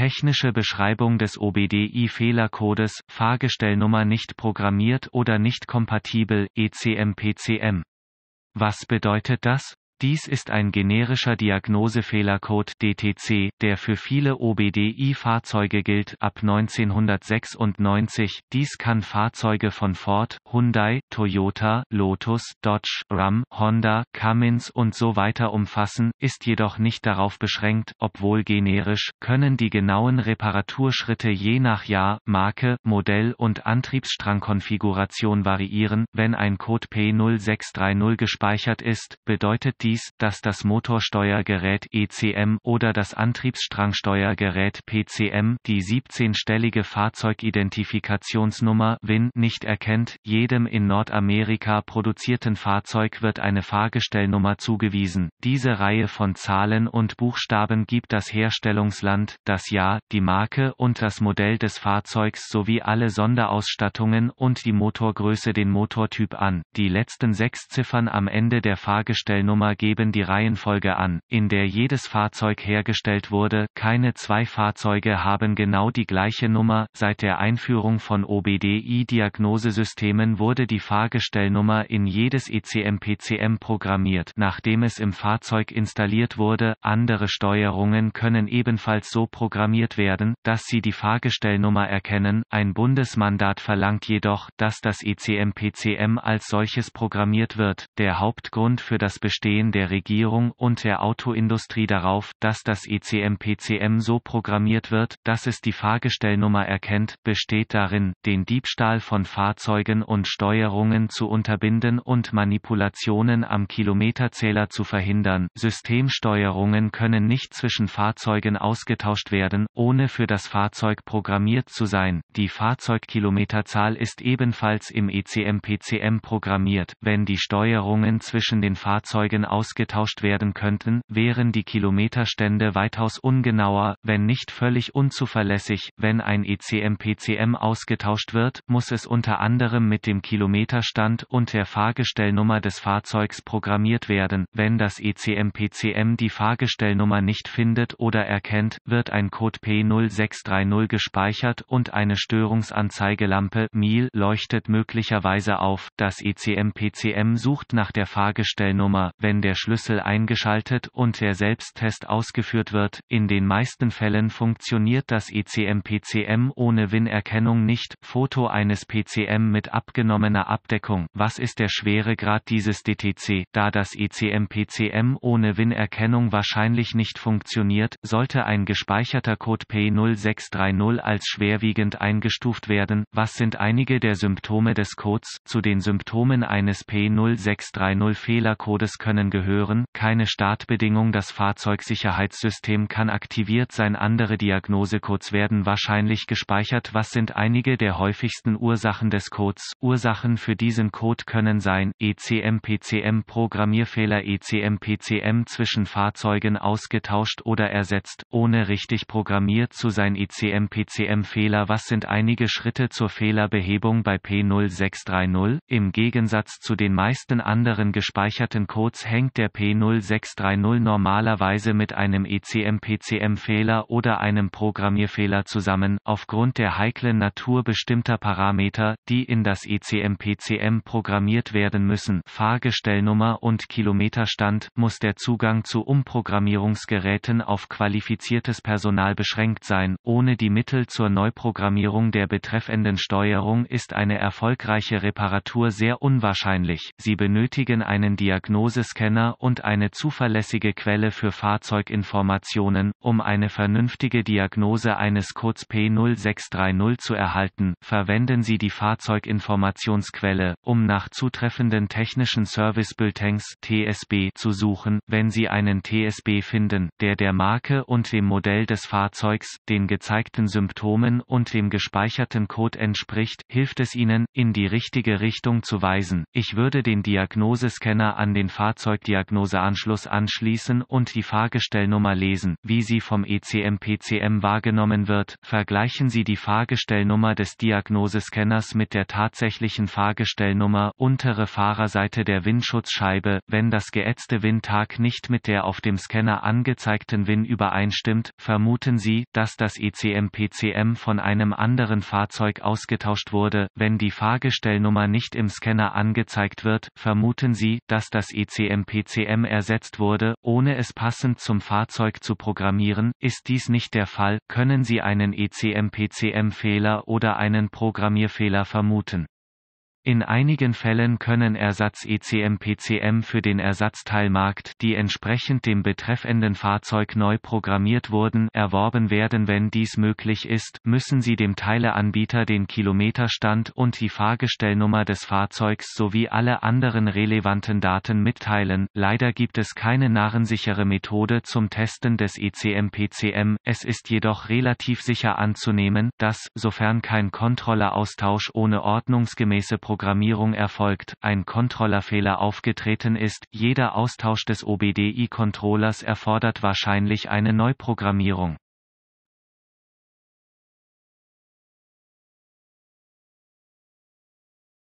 Technische Beschreibung des OBDI-Fehlercodes, Fahrgestellnummer nicht programmiert oder nicht kompatibel, ECMPCM. Was bedeutet das? Dies ist ein generischer Diagnosefehlercode DTC, der für viele OBDI-Fahrzeuge gilt ab 1996. Dies kann Fahrzeuge von Ford, Hyundai, Toyota, Lotus, Dodge, Ram, Honda, Cummins und so weiter umfassen, ist jedoch nicht darauf beschränkt, obwohl generisch, können die genauen Reparaturschritte je nach Jahr, Marke, Modell und Antriebsstrangkonfiguration variieren. Wenn ein Code P0630 gespeichert ist, bedeutet die dies, dass das Motorsteuergerät ECM oder das Antriebsstrangsteuergerät PCM die 17-stellige Fahrzeugidentifikationsnummer WIN nicht erkennt. Jedem in Nordamerika produzierten Fahrzeug wird eine Fahrgestellnummer zugewiesen. Diese Reihe von Zahlen und Buchstaben gibt das Herstellungsland, das Jahr, die Marke und das Modell des Fahrzeugs sowie alle Sonderausstattungen und die Motorgröße den Motortyp an. Die letzten sechs Ziffern am Ende der Fahrgestellnummer geben die Reihenfolge an, in der jedes Fahrzeug hergestellt wurde. Keine zwei Fahrzeuge haben genau die gleiche Nummer. Seit der Einführung von OBDI-Diagnosesystemen wurde die Fahrgestellnummer in jedes ECM-PCM programmiert, nachdem es im Fahrzeug installiert wurde. Andere Steuerungen können ebenfalls so programmiert werden, dass sie die Fahrgestellnummer erkennen. Ein Bundesmandat verlangt jedoch, dass das ECM-PCM als solches programmiert wird. Der Hauptgrund für das Bestehen der Regierung und der Autoindustrie darauf, dass das ECM-PCM so programmiert wird, dass es die Fahrgestellnummer erkennt, besteht darin, den Diebstahl von Fahrzeugen und Steuerungen zu unterbinden und Manipulationen am Kilometerzähler zu verhindern. Systemsteuerungen können nicht zwischen Fahrzeugen ausgetauscht werden, ohne für das Fahrzeug programmiert zu sein. Die Fahrzeugkilometerzahl ist ebenfalls im ECM-PCM programmiert, wenn die Steuerungen zwischen den Fahrzeugen ausgetauscht werden könnten, wären die Kilometerstände weitaus ungenauer, wenn nicht völlig unzuverlässig. Wenn ein ECM-PCM ausgetauscht wird, muss es unter anderem mit dem Kilometerstand und der Fahrgestellnummer des Fahrzeugs programmiert werden. Wenn das ECM-PCM die Fahrgestellnummer nicht findet oder erkennt, wird ein Code P0630 gespeichert und eine Störungsanzeigelampe MIL leuchtet möglicherweise auf. Das ECM-PCM sucht nach der Fahrgestellnummer. Wenn der Schlüssel eingeschaltet und der Selbsttest ausgeführt wird. In den meisten Fällen funktioniert das ECM-PCM ohne WIN-Erkennung nicht. Foto eines PCM mit abgenommener Abdeckung. Was ist der Schweregrad dieses DTC? Da das ECM-PCM ohne WIN-Erkennung wahrscheinlich nicht funktioniert, sollte ein gespeicherter Code P0630 als schwerwiegend eingestuft werden. Was sind einige der Symptome des Codes? Zu den Symptomen eines P0630 Fehlercodes können angehören, keine Startbedingung Das Fahrzeugsicherheitssystem kann aktiviert sein Andere Diagnosecodes werden wahrscheinlich gespeichert Was sind einige der häufigsten Ursachen des Codes? Ursachen für diesen Code können sein, ECM-PCM Programmierfehler ECM-PCM zwischen Fahrzeugen ausgetauscht oder ersetzt, ohne richtig programmiert zu sein ECM-PCM-Fehler Was sind einige Schritte zur Fehlerbehebung bei P0630? Im Gegensatz zu den meisten anderen gespeicherten Codes hängt hängt der P0630 normalerweise mit einem ECM-PCM-Fehler oder einem Programmierfehler zusammen, aufgrund der heiklen Natur bestimmter Parameter, die in das ECM-PCM programmiert werden müssen, Fahrgestellnummer und Kilometerstand, muss der Zugang zu Umprogrammierungsgeräten auf qualifiziertes Personal beschränkt sein, ohne die Mittel zur Neuprogrammierung der betreffenden Steuerung ist eine erfolgreiche Reparatur sehr unwahrscheinlich, sie benötigen einen Diagnosescan Scanner und eine zuverlässige Quelle für Fahrzeuginformationen, um eine vernünftige Diagnose eines Codes P0630 zu erhalten. Verwenden Sie die Fahrzeuginformationsquelle, um nach zutreffenden technischen Service Bulletins TSB zu suchen, wenn Sie einen TSB finden, der der Marke und dem Modell des Fahrzeugs, den gezeigten Symptomen und dem gespeicherten Code entspricht, hilft es Ihnen, in die richtige Richtung zu weisen. Ich würde den Diagnosescanner an den Fahrzeug Diagnoseanschluss anschließen und die Fahrgestellnummer lesen, wie sie vom ECM-PCM wahrgenommen wird. Vergleichen Sie die Fahrgestellnummer des Diagnosescanners mit der tatsächlichen Fahrgestellnummer untere Fahrerseite der Windschutzscheibe. Wenn das geätzte Windtag nicht mit der auf dem Scanner angezeigten WIN übereinstimmt, vermuten Sie, dass das ECM-PCM von einem anderen Fahrzeug ausgetauscht wurde. Wenn die Fahrgestellnummer nicht im Scanner angezeigt wird, vermuten Sie, dass das ECM PCM ersetzt wurde, ohne es passend zum Fahrzeug zu programmieren, ist dies nicht der Fall, können Sie einen ECM-PCM-Fehler oder einen Programmierfehler vermuten. In einigen Fällen können Ersatz-ECM-PCM für den Ersatzteilmarkt, die entsprechend dem betreffenden Fahrzeug neu programmiert wurden, erworben werden. Wenn dies möglich ist, müssen Sie dem Teileanbieter den Kilometerstand und die Fahrgestellnummer des Fahrzeugs sowie alle anderen relevanten Daten mitteilen. Leider gibt es keine narrensichere Methode zum Testen des ECM-PCM. Es ist jedoch relativ sicher anzunehmen, dass, sofern kein Kontrolleraustausch ohne ordnungsgemäße Programmierung erfolgt, ein Controllerfehler aufgetreten ist, jeder Austausch des OBDI-Controllers erfordert wahrscheinlich eine Neuprogrammierung.